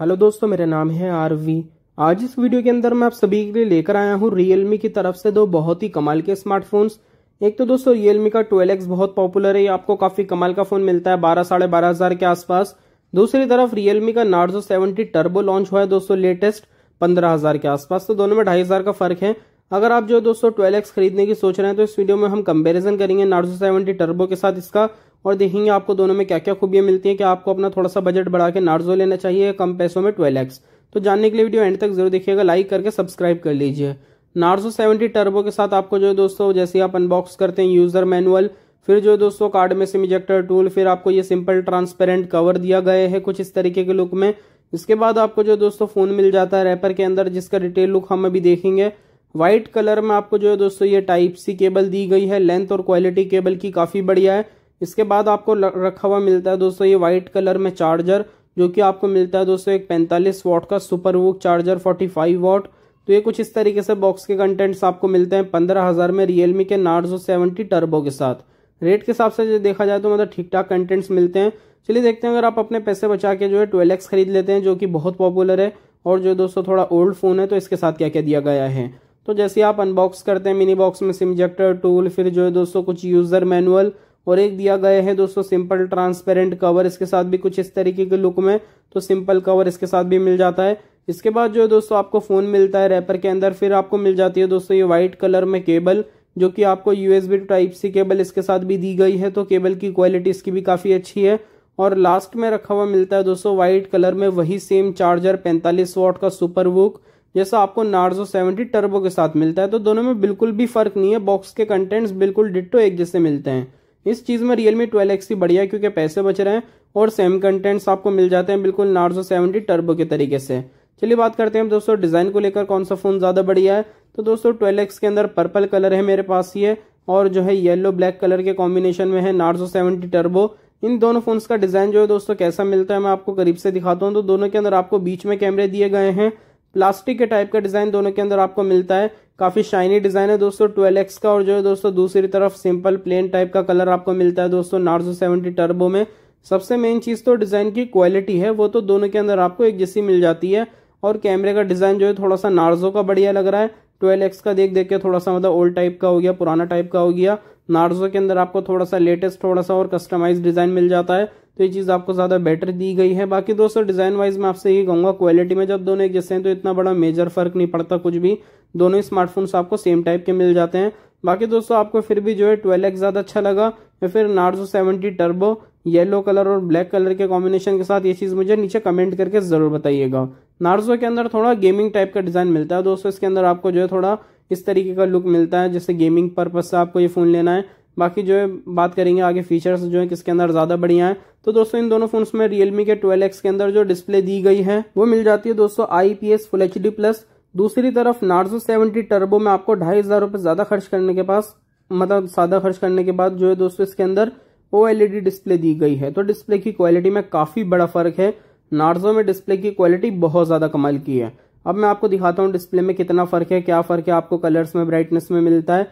hello दोस्तों मेरा नाम है आरवी आज इस वीडियो के अंदर मैं आप सभी के लिए लेकर आया हूँ रियलमी की तरफ से दो बहुत ही कमाल के स्मार्टफोन्स एक तो दोस्तों रियलमी का 12x बहुत पॉपुलर है ये आपको काफी कमाल का फोन मिलता है बारह साढ़े बारह हजार के आसपास दूसरी तरफ रियलमी का नार्जो सेवेंटी टर्बो लॉन्च हुआ है दोस्तों लेटेस्ट पंद्रह हजार के आसपास तो दोनों में ढाई हजार का फर्क है अगर आप जो दोस्तों ट्वेल्व खरीदने की सोच रहे हैं तो इस वीडियो में हम कंपेरिजन करेंगे नार्जो सेवेंटी टर्बो के साथ इसका और देखेंगे आपको दोनों में क्या क्या खूबियाँ मिलती हैं कि आपको अपना थोड़ा सा बजट बढ़ा के नार्जो लेना चाहिए कम पैसों में ट्वेल्व एक्स तो जानने के लिए वीडियो एंड तक जरूर देखिएगा लाइक करके सब्सक्राइब कर लीजिए नार्जो सेवेंटी टर्बो के साथ आपको जो है दोस्तों जैसे आप अनबॉक्स करते हैं यूज़र मैनुअल फिर जो है दोस्तों कार्ड में सिम इजेक्टर टूल फिर आपको ये सिंपल ट्रांसपेरेंट कवर दिया गया है कुछ इस तरीके के लुक में इसके बाद आपको जो दोस्तों फ़ोन मिल जाता है रैपर के अंदर जिसका डिटेल लुक हम अभी देखेंगे व्हाइट कलर में आपको जो है दोस्तों ये टाइप सी केबल दी गई है लेंथ और क्वालिटी केबल की काफ़ी बढ़िया है इसके बाद आपको रखा हुआ मिलता है दोस्तों ये वाइट कलर में चार्जर जो कि आपको मिलता है दोस्तों एक 45 वॉट का सुपर वुक चार्जर 45 वॉट तो ये कुछ इस तरीके से बॉक्स के कंटेंट्स आपको मिलते हैं पंद्रह हज़ार में रियलमी के नार्जो सेवेंटी टर्बो के साथ रेट के हिसाब से देखा जाए तो मतलब ठीक ठाक कंटेंट्स मिलते हैं चलिए देखते हैं अगर आप अपने पैसे बचा के जो है ट्वेल्व एक्स खरीद लेते हैं जो कि बहुत पॉपुलर है और जो दोस्तों थोड़ा ओल्ड फ़ोन है तो इसके साथ क्या क्या दिया गया है तो जैसे आप अनबॉक्स करते हैं मिनी बॉक्स में सिमजेक्टर टूल फिर जो है दोस्तों कुछ यूज़र मैनुअल और एक दिया गया है दोस्तों सिंपल ट्रांसपेरेंट कवर इसके साथ भी कुछ इस तरीके के लुक में तो सिंपल कवर इसके साथ भी मिल जाता है इसके बाद जो है दोस्तों आपको फ़ोन मिलता है रैपर के अंदर फिर आपको मिल जाती है दोस्तों ये व्हाइट कलर में केबल जो कि आपको यूएसबी टाइप सी केबल इसके साथ भी दी गई है तो केबल की क्वालिटी इसकी भी काफ़ी अच्छी है और लास्ट में रखा हुआ मिलता है दोस्तों व्हाइट कलर में वही सेम चार्जर 45 वॉट का सुपर वुक जैसा आपको नार्जो 70 टर्बो के साथ मिलता है तो दोनों में बिल्कुल भी फर्क नहीं है बॉक्स के कंटेंट्स बिल्कुल डिट्टो एक जैसे मिलते हैं इस चीज़ में रियलमी ट्वेल्व एक्स बढ़िया है क्योंकि पैसे बच रहे हैं और सेम कंटेंट्स आपको मिल जाते हैं बिल्कुल नार्जो सेवेंटी टर्बो के तरीके से चलिए बात करते हैं दोस्तों डिज़ाइन को लेकर कौन सा फ़ोन ज़्यादा बढ़िया है तो दोस्तों ट्वेल्व एक्स के अंदर पर्पल कलर है मेरे पास ये और जो है येलो ब्लैक कलर के कॉम्बिनेशन में है नार्जो सेवेंटी टर्बो इन दोनों फोन्स का डिज़ाइन जो है दोस्तों कैसा मिलता है मैं आपको करीब से दिखाता हूँ तो दोनों के अंदर आपको बीच में कैमरे दिए गए हैं प्लास्टिक के टाइप का डिज़ाइन दोनों के अंदर आपको मिलता है काफी शाइनी डिजाइन है दोस्तों ट्वेल्व एक्स का और जो है दोस्तों दूसरी तरफ सिंपल प्लेन टाइप का कलर आपको मिलता है दोस्तों नार्जो सेवेंटी टर्बो में सबसे मेन चीज तो डिजाइन की क्वालिटी है वो तो दोनों के अंदर आपको एक जैसी मिल जाती है और कैमरे का डिजाइन जो है थोड़ा सा नार्जो का बढ़िया लग रहा है ट्वेल्व एक्स का देख देख के थोड़ा सा मतलब ओल्ड टाइप का हो गया पुराना टाइप का हो गया नार्जो के अंदर आपको थोड़ा सा लेटेस्ट थोड़ा सा और कस्टमाइज डिजाइन मिल जाता है तो ये चीज़ आपको ज़्यादा बेटर दी गई है बाकी दोस्तों डिज़ाइन वाइज मैं आपसे ये कहूंगा क्वालिटी में जब दोनों एक जैसे हैं तो इतना बड़ा मेजर फर्क नहीं पड़ता कुछ भी दोनों स्मार्टफोन्स आपको सेम टाइप के मिल जाते हैं बाकी दोस्तों आपको फिर भी जो है ट्वेल्व एक्स ज़्यादा अच्छा लगा या फिर Narzo seventy turbo yellow colour और ब्लैक कलर के कॉम्बिनेशन के साथ ये चीज़ मुझे नीचे कमेंट करके ज़रूर बताइएगा नार्जो के अंदर थोड़ा गेमिंग टाइप का डिज़ाइन मिलता है दोस्तों इसके अंदर आपको जो है थोड़ा इस तरीके का लुक मिलता है जैसे गेमिंग पर्पज़ से आपको ये फ़ोन लेना है बाकी जो है बात करेंगे आगे फीचर्स जो है किसके अंदर ज़्यादा बढ़िया है तो दोस्तों इन दोनों फोन्स में रियलमी के ट्वेल्व एक्स के अंदर जो डिस्प्ले दी गई है वो मिल जाती है दोस्तों I P S full H D plus दूसरी तरफ नार्जो सेवेंटी टर्बो में आपको ढाई हज़ार रुपये ज़्यादा खर्च करने के पास मतलब ज़्यादा खर्च करने के बाद जो है दोस्तों इसके अंदर ओ डिस्प्ले e दी गई है तो डिस्प्ले की क्वालिटी में काफ़ी बड़ा फ़र्क है नार्जो में डिस्प्ले की क्वालिटी बहुत ज़्यादा कमाल की है अब मैं आपको दिखाता हूँ डिस्प्ले में कितना फ़र्क है क्या फ़र्क है आपको कलर्स में ब्राइटनेस में मिलता है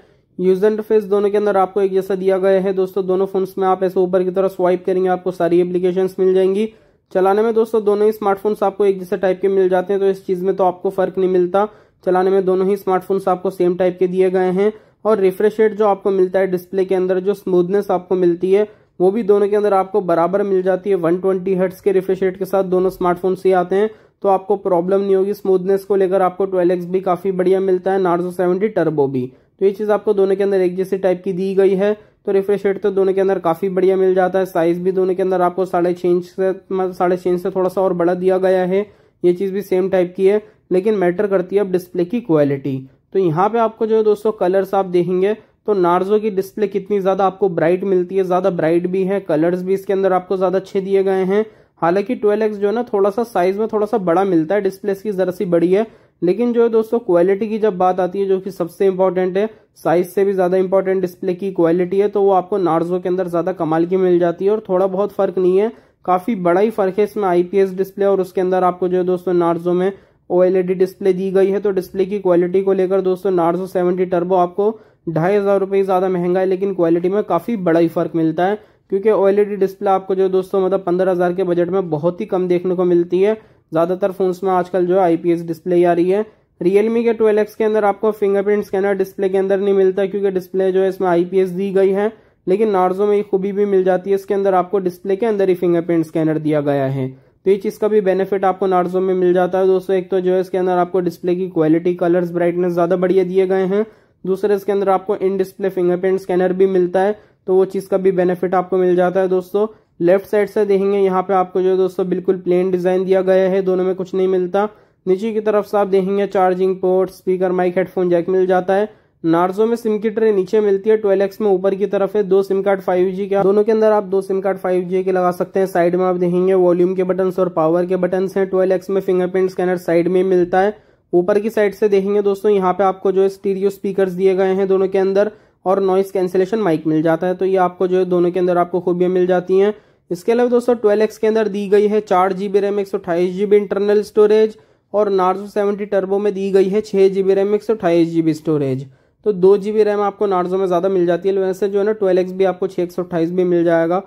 यूजर इंटरफेस दोनों के अंदर आपको एक जैसा दिया गया है दोस्तों दोनों फोन्स में आप ऐसे ऊपर की तरफ स्वाइप करेंगे आपको सारी एप्लीकेशंस मिल जाएंगी चलाने में दोस्तों दोनों ही स्मार्टफोन्स आपको एक जैसे टाइप के मिल जाते हैं तो इस चीज़ में तो आपको फ़र्क नहीं मिलता चलाने में दोनों ही स्मार्टफोन्स आपको सेम टाइप के दिए गए हैं और रिफ्रेश रेट जो आपको मिलता है डिस्प्ले के अंदर जो स्मूथनेस आपको मिलती है वो भी दोनों के अंदर आपको बराबर मिल जाती है 120 ट्वेंटी हर्ट्स के रिफ्रेश रेट के साथ दोनों स्मार्टफोन से आते हैं तो आपको प्रॉब्लम नहीं होगी स्मूथनेस को लेकर आपको एक्स भी काफ़ी बढ़िया मिलता है नार्जो सेवेंटी टर्बो भी तो ये चीज़ आपको दोनों के अंदर एक जैसी टाइप की दी गई है तो रिफ्रेश रेट तो दोनों के अंदर काफ़ी बढ़िया मिल जाता है साइज़ भी दोनों के अंदर आपको साढ़े छः इंच से मतलब साढ़े छः इंच से थोड़ा सा और बड़ा दिया गया है ये चीज़ भी सेम टाइप की है लेकिन मैटर करती है अब डिस्प्ले की क्वालिटी तो यहाँ पे आपको जो है दोस्तों कलर्स आप देखेंगे तो नार्जो की डिस्प्ले कितनी ज़्यादा आपको ब्राइट मिलती है ज़्यादा ब्राइट भी है कलर्स भी इसके अंदर आपको ज़्यादा अच्छे दिए गए हैं हालांकि 12x जो है ना थोड़ा सा साइज में थोड़ा सा बड़ा मिलता है डिस्प्ले इसकी ज़रा सी बड़ी है लेकिन जो है दोस्तों क्वालिटी की जब बात आती है जो कि सबसे इंपॉर्टेंट है साइज से भी ज़्यादा इंपॉर्टेंट डिस्प्ले की क्वालिटी है तो वो आपको नार्जो के अंदर ज़्यादा कमाल की मिल जाती है और थोड़ा बहुत फर्क नहीं है काफ़ी बड़ा ही फर्क है इसमें आईपीएस डिस्प्ले और उसके अंदर आपको जो है दोस्तों नार्जो में ओएलईडी डिस्प्ले दी गई है तो डिस्प्ले की क्वालिटी को लेकर दोस्तों नार्जो सेवेंटी टर्बो आपको ढाई हज़ार रुपये ज़्यादा महंगा है लेकिन क्वालिटी में काफ़ी बड़ा ही फर्क मिलता है क्योंकि ओएलईडी डिस्प्ले आपको जो दोस्तों मतलब पंद्रह हज़ार के बजट में बहुत ही कम देखने को मिलती है ज़्यादातर फ़ोन्स में आजकल जो है आईपीएस डिस्प्ले आ रही है रियलमी के ट्वेल्व के अंदर आपको फिंगरप्रिंट स्कैनर डिस्प्ले के अंदर नहीं मिलता क्योंकि डिस्प्ले जो है इसमें आईपीएस दी गई है लेकिन नार्जो में ये खूबी भी मिल जाती है इसके अंदर आपको डिस्प्ले के अंदर ही फिंगरप्रिंट स्कैनर दिया गया है तो ये चीज़ का भी बेनिफिट आपको नार्जो में मिल जाता है दोस्तों एक तो जो है इसके अंदर आपको डिस्प्ले की क्वालिटी कलर्स ब्राइटनेस ज़्यादा बढ़िया दिए गए हैं दूसरे इसके अंदर आपको इन डिस्प्ले फिंगरप्रिंट स्कैनर भी मिलता है तो वो चीज़ का भी बेनिफिट आपको मिल जाता है दोस्तों लेफ्ट साइड से देखेंगे यहाँ पे आपको जो है दोस्तों बिल्कुल प्लेन डिजाइन दिया गया है दोनों में कुछ नहीं मिलता नीचे की तरफ से आप देखेंगे charging port speaker mic headphone jack मिल जाता है नार्जो में सिम की ट्रे नीचे मिलती है ट्वेल्व एक्स में ऊपर की तरफ है दो सिम कार्ड फाइव जी के दोनों के अंदर आप दो सिम कार्ड फाइव जी के लगा सकते हैं साइड में आप देखेंगे वॉल्यूम के बटन और पावर के बटन है ट्वेल्व एक्स में फिंगरप्रिंट स्कैनर साइड में मिलता है ऊपर की साइड से देखेंगे दोस्तों यहाँ पे आपको जो है स्टीरियो स्पीकर दिए गए हैं दोनों के अंदर और नॉइस कैंसिलेशन माइक मिल जाता है तो ये आपको जो है दोनों के अंदर आपको खूबियाँ मिल जाती हैं इसके अलावा दोस्तों ट्वेल्व एक्स के अंदर दी गई है चार जी बी रैम एक सौ अठाईस जी बी इंटरनल स्टोरेज और नार्जो सेवेंटी टर्बो में दी गई है छः जी बी रैम एक सौ अठाईस जी बी स्टोरेज तो दो जी बी रैम आपको नार्जो में ज़्यादा मिल जाती है वैसे जो है ना ट्वेल्व एक्स भी आपको छः एक सौ अट्ठाईस भी मिल जाएगा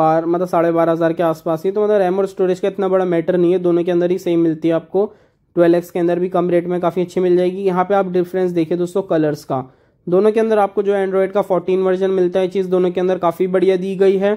बार मतलब साढ़े बारह हज़ार के आसपास ही तो मतलब रैम और स्टोरेज का इतना बड़ा मैटर नहीं है दोनों के अंदर ही सेम मिलती है आपको ट्वेल्व एक्स के अंदर भी कम रेट में काफ़ी अच्छी मिल जाएगी यहाँ पे आप डिफरेंस देखिए दोस्तों कलर्स का दोनों के अंदर आपको जो एंड्रॉयड का 14 वर्जन मिलता है चीज़ दोनों के अंदर काफ़ी बढ़िया दी गई है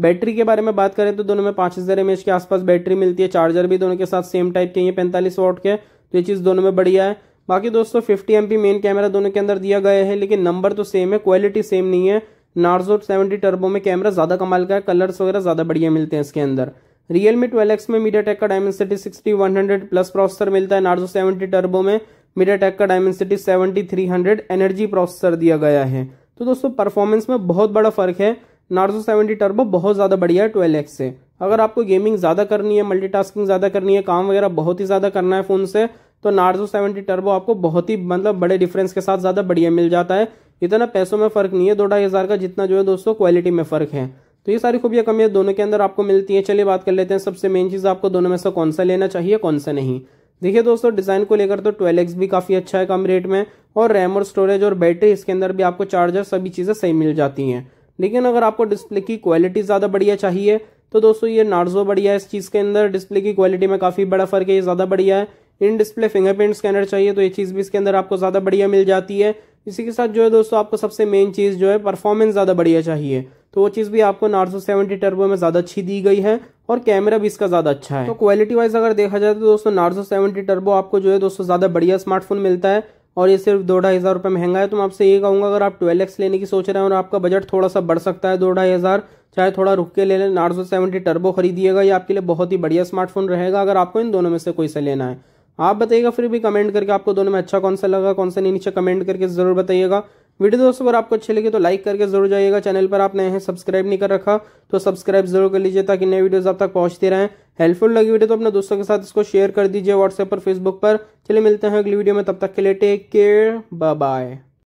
बैटरी के बारे में बात करें तो दोनों में पाँच हज़ार एम के आसपास बैटरी मिलती है चार्जर भी दोनों के साथ सेम टाइप के पैंतालीस वोट के तो ये चीज़ दोनों में बढ़िया है बाकी दोस्तों फिफ्टी एम मेन कैमरा दोनों के अंदर दिया गया है लेकिन नंबर तो सेम है क्वालिटी सेम नहीं है नार्जो सेवेंटी टर्बो में कैमरा ज़्यादा कमाल का है कलर्स वगैरह ज़्यादा बढ़िया मिलते हैं इसके अंदर रियलमी ट्वेल्व एक्स में मीडिया टेक का city sixty one hundred plus processor मिलता है नार्जो सेवेंटी टर्बो में मेरे का Dimensity seventy three hundred energy processor दिया गया है तो दोस्तों परफॉर्मेंस में बहुत बड़ा फर्क है नार्जो सेवेंटी टर्बो बहुत ज़्यादा बढ़िया है ट्वेल्व एक्स से अगर आपको गेमिंग ज़्यादा करनी है मल्टीटास्किंग ज़्यादा करनी है काम वगैरह बहुत ही ज़्यादा करना है फ़ोन से तो नार्जो सेवेंटी टर्बो आपको बहुत ही मतलब बड़े डिफरेंस के साथ ज़्यादा बढ़िया मिल जाता है इतना पैसों में फ़र्क नहीं है दो ढाई हज़ार का जितना जो है दोस्तों क्वालिटी में फ़र्क है तो ये सारी खूबियाँ कमियाँ दोनों के अंदर आपको मिलती हैं चलिए बात कर लेते हैं सबसे मेन चीज़ आपको दोनों में से कौन सा लेना चाहिए कौन सा नहीं देखिए दोस्तों डिज़ाइन को लेकर तो ट्वेल्व एक्स भी काफ़ी अच्छा है कम रेट में और रैम और स्टोरेज और बैटरी इसके अंदर भी आपको चार्जर सभी चीज़ें सही मिल जाती हैं लेकिन अगर आपको डिस्प्ले की क्वालिटी ज़्यादा बढ़िया चाहिए तो दोस्तों ये नार्जो बढ़िया है इस चीज़ के अंदर डिस्प्ले की क्वालिटी में काफ़ी बड़ा फ़र्क है ये ज़्यादा बढ़िया है इन डिस्प्ले फिंगरप्रिंट स्कैनर चाहिए तो ये चीज़ भी इसके अंदर आपको ज़्यादा बढ़िया मिल जाती है इसी के साथ जो है दोस्तों आपको सबसे मेन चीज़ जो है परफॉर्मेंस ज़्यादा बढ़िया चाहिए तो वो चीज़ भी आपको नार्सो सेवेंटी टर्बो में ज़्यादा अच्छी दी गई है और कैमरा भी इसका ज़्यादा अच्छा है तो क्वालिटी वाइज अगर देखा जाए तो दोस्तों नार्सो सेवेंटी टर्बो आपको जो है दोस्तों ज़्यादा बढ़िया स्मार्टफोन मिलता है और ये सिर्फ दो ढाई हज़ार रुपये महंगा है तो मैं आपसे ये कहूंगा अगर आप ट्वेल्व एक्स लेने की सोच रहे हैं और आपका बजट थोड़ा सा बढ़ सकता है दो ढाई हज़ार चाहे थोड़ा रुक के ले लें नार्सो सेवेंटी टर्बो खरीदिएगा ये आपके लिए बहुत ही बढ़िया स्मार्टफोन रहेगा अगर आपको इन दोनों में से कोई से लेना है आप बताइएगा फिर भी कमेंट करके आपको दोनों में अच्छा कौन सा लगा कौन सा नहीं नीचे कमेंट करके जरूर बताइएगा वीडियो दोस्तों अगर आपको अच्छे लगे तो लाइक करके जरूर जाइएगा चैनल पर आप नए हैं सब्सक्राइब नहीं कर रखा तो सब्सक्राइब जरूर कर लीजिए ताकि नए वीडियोस आप तक पहुंचते रहें हेल्पफुल लगी वीडियो तो अपने दोस्तों के साथ इसको शेयर कर दीजिए व्हाट्सएप पर फेसबुक पर चलिए मिलते हैं अगली वीडियो में तब तक के लिए टेक केयर बाय